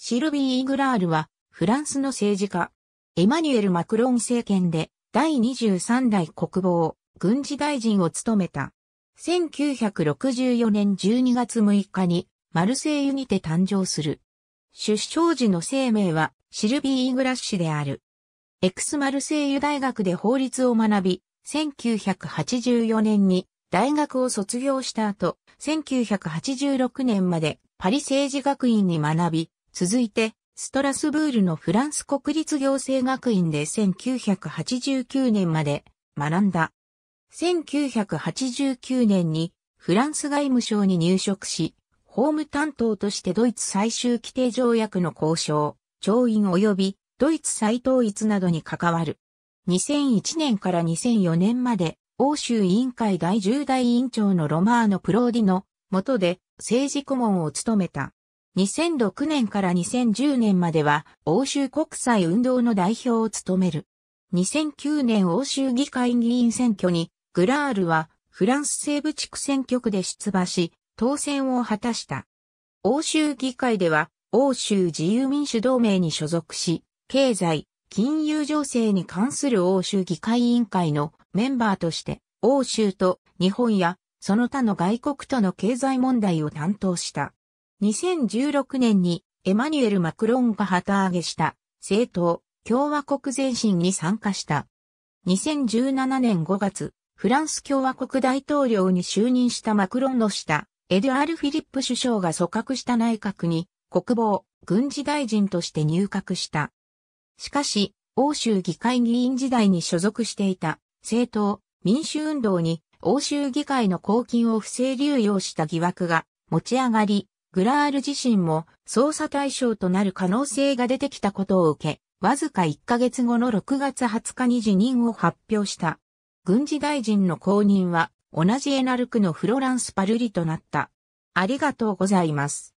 シルビー・イグラールは、フランスの政治家、エマニュエル・マクロン政権で、第23代国防、軍事大臣を務めた。1964年12月6日に、マルセイユにて誕生する。出生時の生命は、シルビー・イグラッシュである。エクスマルセイユ大学で法律を学び、1984年に大学を卒業した後、1986年までパリ政治学院に学び、続いて、ストラスブールのフランス国立行政学院で1989年まで学んだ。1989年にフランス外務省に入職し、法務担当としてドイツ最終規定条約の交渉、調印及びドイツ再統一などに関わる。2001年から2004年まで欧州委員会第10代委員長のロマーノ・プローディの元で政治顧問を務めた。2006年から2010年までは欧州国際運動の代表を務める。2009年欧州議会議員選挙にグラールはフランス西部地区選挙区で出馬し、当選を果たした。欧州議会では欧州自由民主同盟に所属し、経済、金融情勢に関する欧州議会委員会のメンバーとして、欧州と日本やその他の外国との経済問題を担当した。2016年にエマニュエル・マクロンが旗揚げした政党共和国前進に参加した。2017年5月、フランス共和国大統領に就任したマクロンの下、エドゥアール・フィリップ首相が組閣した内閣に国防、軍事大臣として入閣した。しかし、欧州議会議員時代に所属していた政党、民主運動に欧州議会の公金を不正流用した疑惑が持ち上がり、グラール自身も捜査対象となる可能性が出てきたことを受け、わずか1ヶ月後の6月20日に辞任を発表した。軍事大臣の後任は同じエナルクのフロランス・パルリとなった。ありがとうございます。